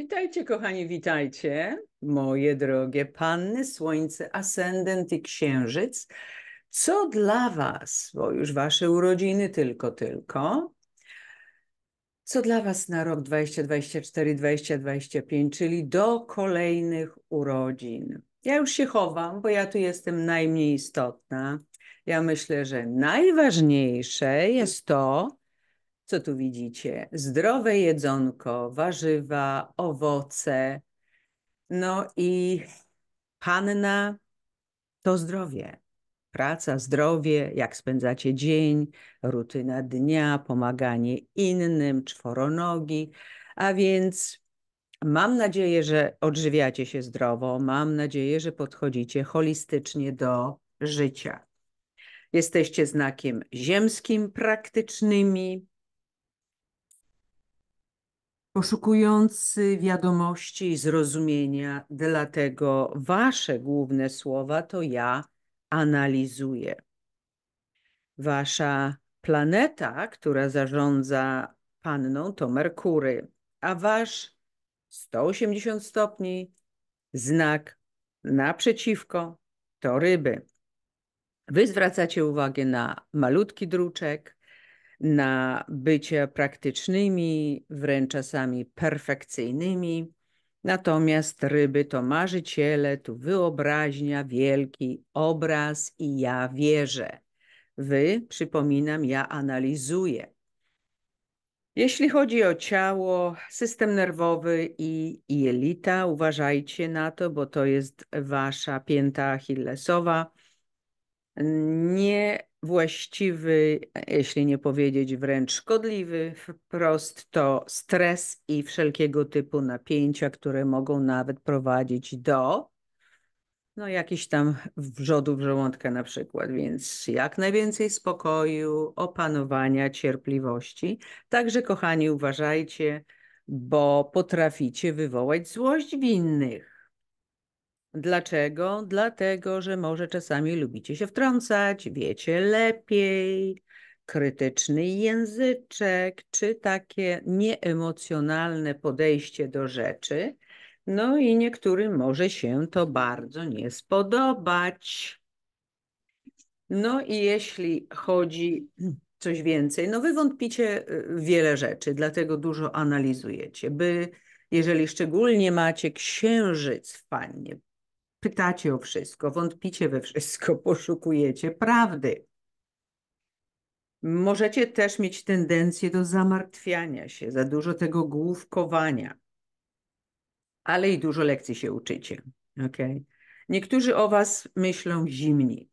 Witajcie, kochani, witajcie, moje drogie panny, słońce, ascendent i księżyc. Co dla Was, bo już Wasze urodziny tylko, tylko, co dla Was na rok 2024, 2025, czyli do kolejnych urodzin. Ja już się chowam, bo ja tu jestem najmniej istotna. Ja myślę, że najważniejsze jest to, co tu widzicie? Zdrowe jedzonko, warzywa, owoce. No i panna to zdrowie. Praca, zdrowie, jak spędzacie dzień, rutyna dnia, pomaganie innym, czworonogi. A więc Mam nadzieję, że odżywiacie się zdrowo, mam nadzieję, że podchodzicie holistycznie do życia. Jesteście znakiem ziemskim, praktycznymi, poszukujący wiadomości i zrozumienia, dlatego wasze główne słowa to ja analizuję. Wasza planeta, która zarządza panną, to Merkury, a wasz 180 stopni znak naprzeciwko to ryby. Wy zwracacie uwagę na malutki druczek, na bycie praktycznymi, wręcz czasami perfekcyjnymi. Natomiast ryby to marzyciele, Tu wyobraźnia, wielki obraz i ja wierzę. Wy, przypominam, ja analizuję. Jeśli chodzi o ciało, system nerwowy i jelita, uważajcie na to, bo to jest wasza pięta achillesowa. Nie właściwy, e, jeśli nie powiedzieć wręcz szkodliwy wprost, to stres i wszelkiego typu napięcia, które mogą nawet prowadzić do no jakichś tam wrzodów żołądka na przykład, więc jak najwięcej spokoju, opanowania, cierpliwości. Także kochani uważajcie, bo potraficie wywołać złość w innych. Dlaczego? Dlatego, że może czasami lubicie się wtrącać, wiecie lepiej, krytyczny języczek, czy takie nieemocjonalne podejście do rzeczy. No i niektórym może się to bardzo nie spodobać. No i jeśli chodzi coś więcej, no wy wątpicie y, wiele rzeczy, dlatego dużo analizujecie, by jeżeli szczególnie macie księżyc w pannie, pytacie o wszystko, wątpicie we wszystko, poszukujecie prawdy. Możecie też mieć tendencję do zamartwiania się, za dużo tego główkowania, ale i dużo lekcji się uczycie. Okay? Niektórzy o Was myślą zimni,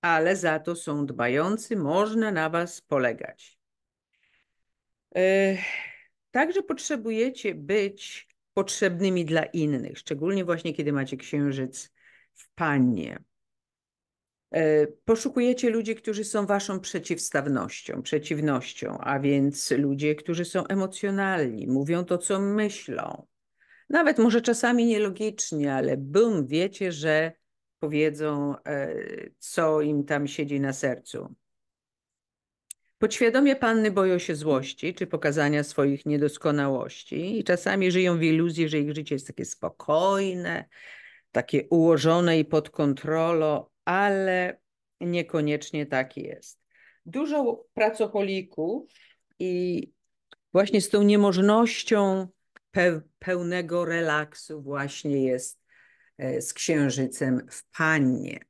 ale za to są dbający, można na Was polegać. Yy, także potrzebujecie być potrzebnymi dla innych, szczególnie właśnie kiedy macie księżyc w pannie. E, poszukujecie ludzi, którzy są waszą przeciwstawnością, przeciwnością, a więc ludzie, którzy są emocjonalni, mówią to, co myślą. Nawet może czasami nielogicznie, ale bum, wiecie, że powiedzą, e, co im tam siedzi na sercu. Podświadomie panny boją się złości czy pokazania swoich niedoskonałości i czasami żyją w iluzji, że ich życie jest takie spokojne, takie ułożone i pod kontrolą, ale niekoniecznie tak jest. Dużo pracocholików i właśnie z tą niemożnością pe pełnego relaksu właśnie jest e, z księżycem w pannie.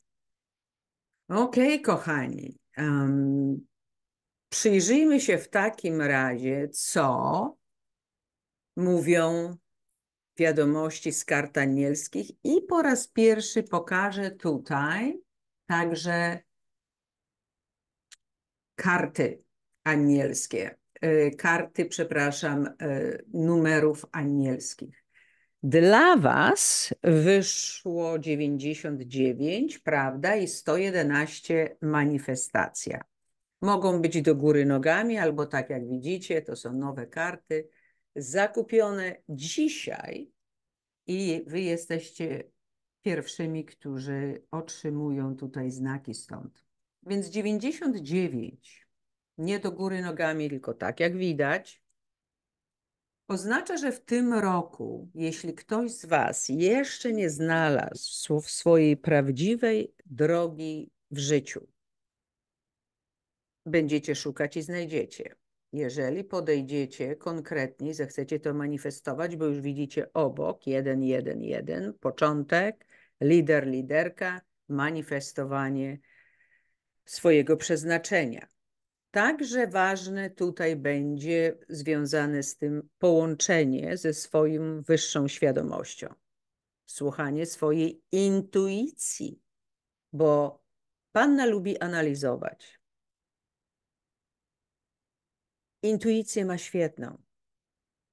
Okej, okay, kochani. Um, Przyjrzyjmy się w takim razie, co mówią wiadomości z kart anielskich i po raz pierwszy pokażę tutaj także karty anielskie, e, karty, przepraszam, e, numerów anielskich. Dla Was wyszło 99, prawda, i 111 manifestacja. Mogą być do góry nogami, albo tak jak widzicie, to są nowe karty zakupione dzisiaj i wy jesteście pierwszymi, którzy otrzymują tutaj znaki stąd. Więc 99, nie do góry nogami, tylko tak jak widać, oznacza, że w tym roku, jeśli ktoś z Was jeszcze nie znalazł swojej prawdziwej drogi w życiu, będziecie szukać i znajdziecie. Jeżeli podejdziecie konkretnie i zechcecie to manifestować, bo już widzicie obok 1, 1, 1, początek, lider, liderka, manifestowanie swojego przeznaczenia. Także ważne tutaj będzie związane z tym połączenie ze swoim wyższą świadomością, słuchanie swojej intuicji, bo panna lubi analizować, Intuicję ma świetną,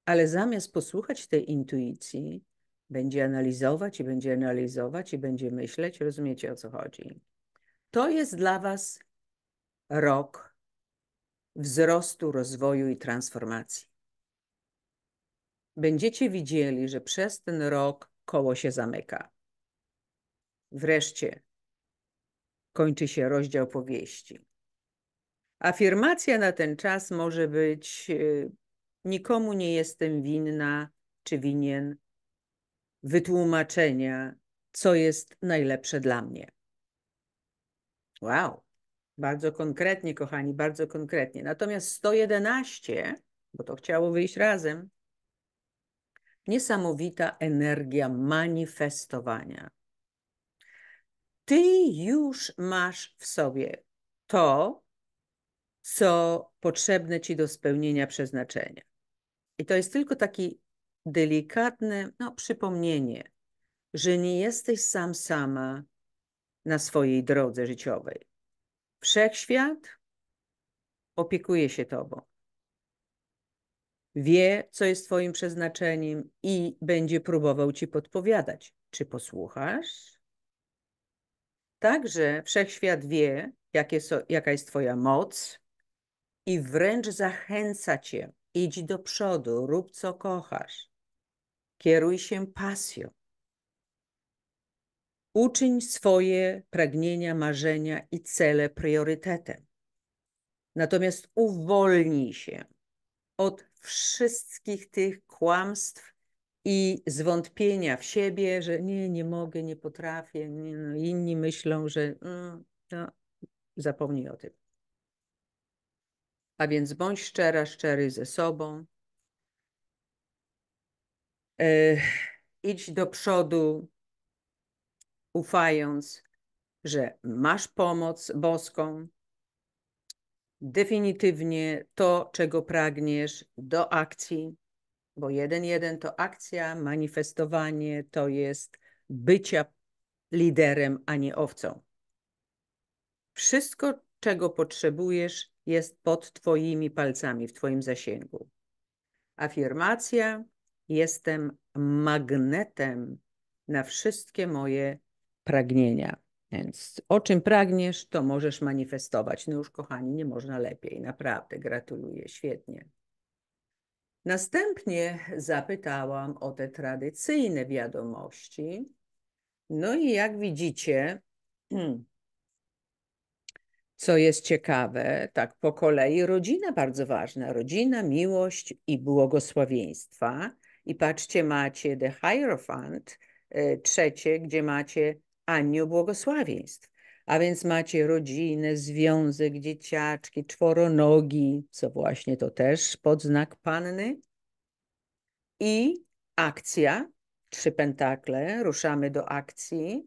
ale zamiast posłuchać tej intuicji, będzie analizować i będzie analizować i będzie myśleć, rozumiecie o co chodzi. To jest dla Was rok wzrostu, rozwoju i transformacji. Będziecie widzieli, że przez ten rok koło się zamyka. Wreszcie kończy się rozdział powieści. Afirmacja na ten czas może być: e, Nikomu nie jestem winna czy winien wytłumaczenia, co jest najlepsze dla mnie. Wow, bardzo konkretnie, kochani, bardzo konkretnie. Natomiast 111, bo to chciało wyjść razem, niesamowita energia manifestowania. Ty już masz w sobie to, co potrzebne ci do spełnienia przeznaczenia. I to jest tylko taki delikatne no, przypomnienie, że nie jesteś sam sama na swojej drodze życiowej. Wszechświat opiekuje się tobą. Wie, co jest twoim przeznaczeniem i będzie próbował ci podpowiadać, czy posłuchasz. Także wszechświat wie, jakie so, jaka jest twoja moc, i wręcz zachęca cię: idź do przodu, rób co kochasz. Kieruj się pasją. Uczyń swoje pragnienia, marzenia i cele priorytetem. Natomiast uwolnij się od wszystkich tych kłamstw i zwątpienia w siebie, że nie, nie mogę, nie potrafię, nie, no, inni myślą, że mm, no, zapomnij o tym. A więc bądź szczera, szczery ze sobą. E, idź do przodu, ufając, że masz pomoc boską. Definitywnie to, czego pragniesz, do akcji, bo jeden jeden to akcja, manifestowanie to jest bycia liderem, a nie owcą. Wszystko, czego potrzebujesz, jest pod Twoimi palcami, w Twoim zasięgu. Afirmacja: Jestem magnetem na wszystkie moje pragnienia. Więc o czym pragniesz, to możesz manifestować. No już, kochani, nie można lepiej. Naprawdę gratuluję, świetnie. Następnie zapytałam o te tradycyjne wiadomości. No i jak widzicie, Co jest ciekawe, tak po kolei, rodzina bardzo ważna. Rodzina, miłość i błogosławieństwa. I patrzcie, macie The Hierophant, y, trzecie, gdzie macie Anioł Błogosławieństw. A więc macie rodzinę, związek, dzieciaczki, czworonogi, co właśnie to też podznak panny. I akcja, trzy pentakle, ruszamy do akcji.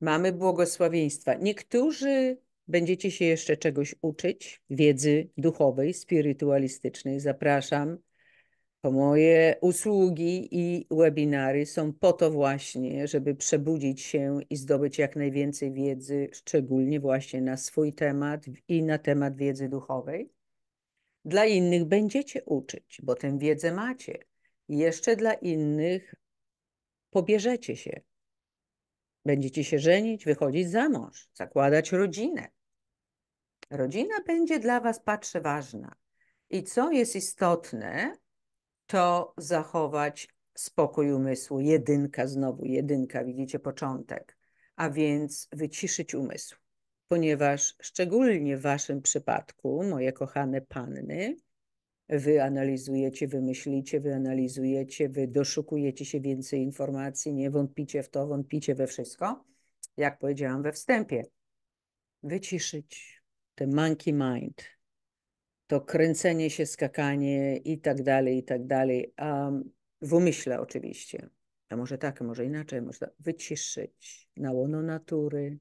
Mamy błogosławieństwa. Niektórzy Będziecie się jeszcze czegoś uczyć, wiedzy duchowej, spirytualistycznej. Zapraszam. Bo moje usługi i webinary są po to właśnie, żeby przebudzić się i zdobyć jak najwięcej wiedzy, szczególnie właśnie na swój temat i na temat wiedzy duchowej. Dla innych będziecie uczyć, bo tę wiedzę macie. Jeszcze dla innych pobierzecie się. Będziecie się żenić, wychodzić za mąż, zakładać rodzinę rodzina będzie dla Was, patrzę, ważna. I co jest istotne, to zachować spokój umysłu. Jedynka znowu, jedynka, widzicie początek. A więc wyciszyć umysł, ponieważ szczególnie w Waszym przypadku, moje kochane panny, Wy analizujecie, wy myślicie, wy analizujecie, wy doszukujecie się więcej informacji, nie wątpicie w to, wątpicie we wszystko. Jak powiedziałam we wstępie, wyciszyć, monkey mind. To kręcenie się, skakanie i tak dalej, i tak dalej. Um, w umyśle oczywiście. A może tak, a może inaczej. Można tak. wyciszyć na łono natury,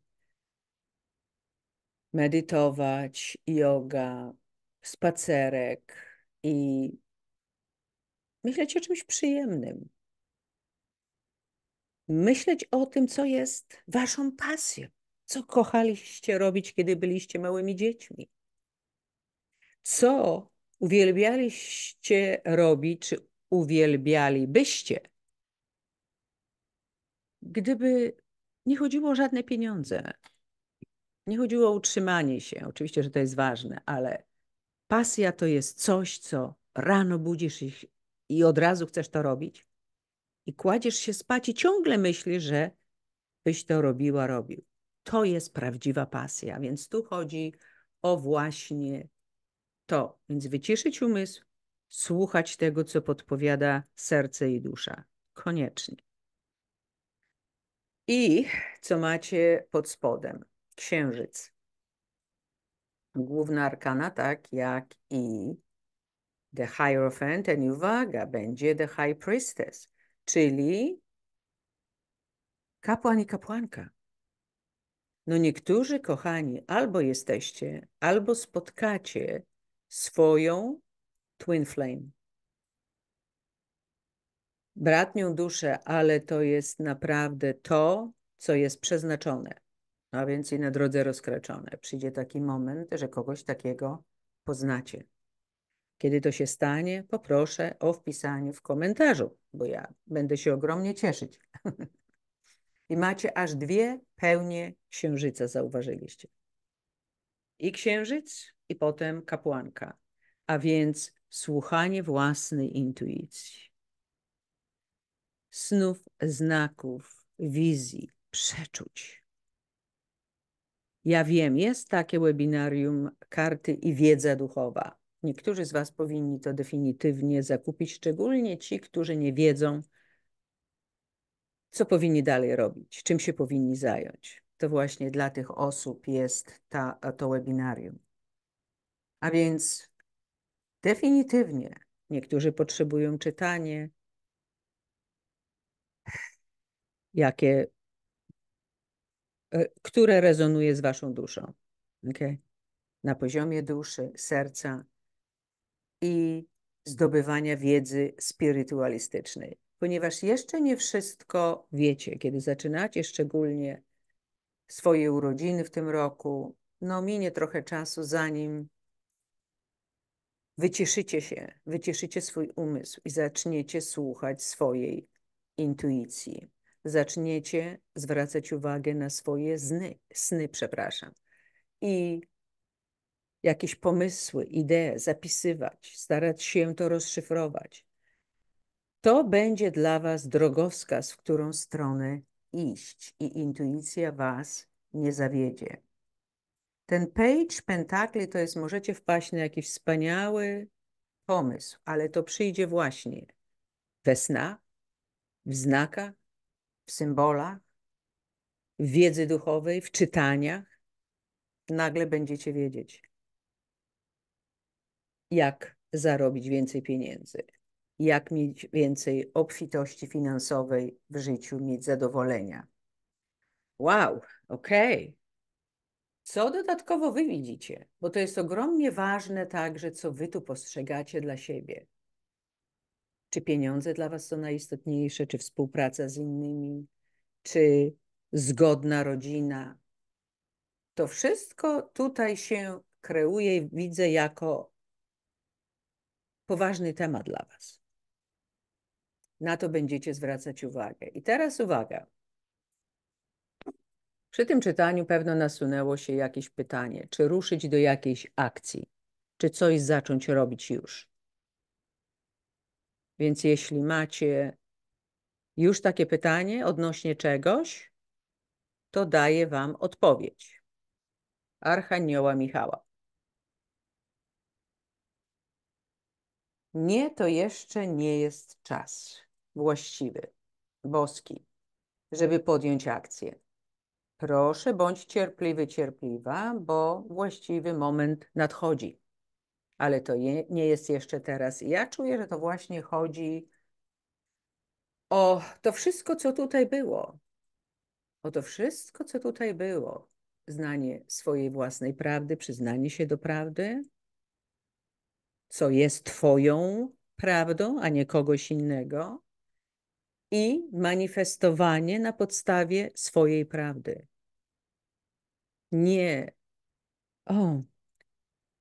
medytować, yoga, spacerek i myśleć o czymś przyjemnym. Myśleć o tym, co jest waszą pasją. Co kochaliście robić, kiedy byliście małymi dziećmi? Co uwielbialiście robić, czy uwielbialibyście, gdyby nie chodziło o żadne pieniądze? Nie chodziło o utrzymanie się, oczywiście, że to jest ważne, ale pasja to jest coś, co rano budzisz ich i od razu chcesz to robić. I kładziesz się spać i ciągle myślisz, że byś to robiła, robił. To jest prawdziwa pasja, więc tu chodzi o właśnie to. Więc wyciszyć umysł, słuchać tego, co podpowiada serce i dusza. Koniecznie. I co macie pod spodem? Księżyc. Główna arkana, tak jak i The Hierophant, and uwaga, będzie The High Priestess, czyli kapłan i kapłanka. No niektórzy, kochani, albo jesteście, albo spotkacie swoją twin flame. Bratnią duszę, ale to jest naprawdę to, co jest przeznaczone. No a więc i na drodze rozkraczone. Przyjdzie taki moment, że kogoś takiego poznacie. Kiedy to się stanie, poproszę o wpisanie w komentarzu, bo ja będę się ogromnie cieszyć. I macie aż dwie pełnie księżyca, zauważyliście. I księżyc, i potem kapłanka. A więc słuchanie własnej intuicji. Snów, znaków, wizji, przeczuć. Ja wiem, jest takie webinarium Karty i Wiedza Duchowa. Niektórzy z Was powinni to definitywnie zakupić, szczególnie ci, którzy nie wiedzą, co powinni dalej robić, czym się powinni zająć. To właśnie dla tych osób jest ta, to webinarium. A więc definitywnie niektórzy potrzebują czytanie, jakie, e, które rezonuje z waszą duszą. Okay? Na poziomie duszy, serca i zdobywania wiedzy spirytualistycznej ponieważ jeszcze nie wszystko wiecie, kiedy zaczynacie szczególnie swoje urodziny w tym roku. No, minie trochę czasu, zanim wycieszycie się, wycieszycie swój umysł i zaczniecie słuchać swojej intuicji. Zaczniecie zwracać uwagę na swoje sny, sny, przepraszam. I jakieś pomysły, idee zapisywać, starać się to rozszyfrować. To będzie dla Was drogowskaz, w którą stronę iść i intuicja Was nie zawiedzie. Ten page pentakli to jest, możecie wpaść na jakiś wspaniały pomysł, ale to przyjdzie właśnie we snach, w znakach, w symbolach, w wiedzy duchowej, w czytaniach. Nagle będziecie wiedzieć, jak zarobić więcej pieniędzy jak mieć więcej obfitości finansowej w życiu, mieć zadowolenia. Wow, okej. Okay. Co dodatkowo wy widzicie? Bo to jest ogromnie ważne także, co wy tu postrzegacie dla siebie. Czy pieniądze dla was są najistotniejsze, czy współpraca z innymi, czy zgodna rodzina. To wszystko tutaj się kreuje i widzę jako poważny temat dla was na to będziecie zwracać uwagę. I teraz uwaga. Przy tym czytaniu pewno nasunęło się jakieś pytanie, czy ruszyć do jakiejś akcji, czy coś zacząć robić już. Więc jeśli macie już takie pytanie odnośnie czegoś, to daję Wam odpowiedź. Archanioła Michała. Nie, to jeszcze nie jest czas właściwy, boski, żeby podjąć akcję. Proszę, bądź cierpliwy, cierpliwa, bo właściwy moment nadchodzi. Ale to je, nie jest jeszcze teraz. I ja czuję, że to właśnie chodzi o to wszystko, co tutaj było. O to wszystko, co tutaj było. Znanie swojej własnej prawdy, przyznanie się do prawdy, co jest Twoją prawdą, a nie kogoś innego i manifestowanie na podstawie swojej prawdy. Nie. O,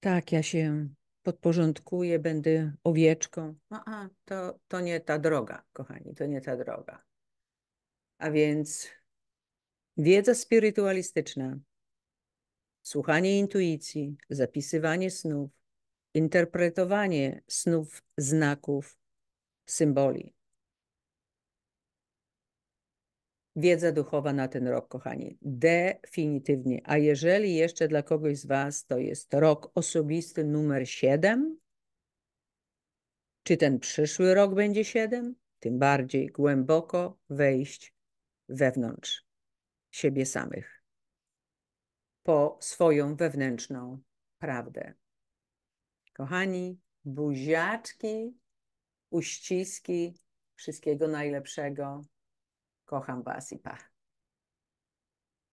tak, ja się podporządkuję, będę owieczką. No, a, to, to nie ta droga, kochani, to nie ta droga. A więc wiedza spirytualistyczna, słuchanie intuicji, zapisywanie snów, interpretowanie snów, znaków, symboli. wiedza duchowa na ten rok, kochani. Definitywnie. A jeżeli jeszcze dla kogoś z Was to jest rok osobisty numer 7, czy ten przyszły rok będzie 7, tym bardziej głęboko wejść wewnątrz siebie samych po swoją wewnętrzną prawdę. Kochani, buziaczki, uściski, wszystkiego najlepszego. cojan paz y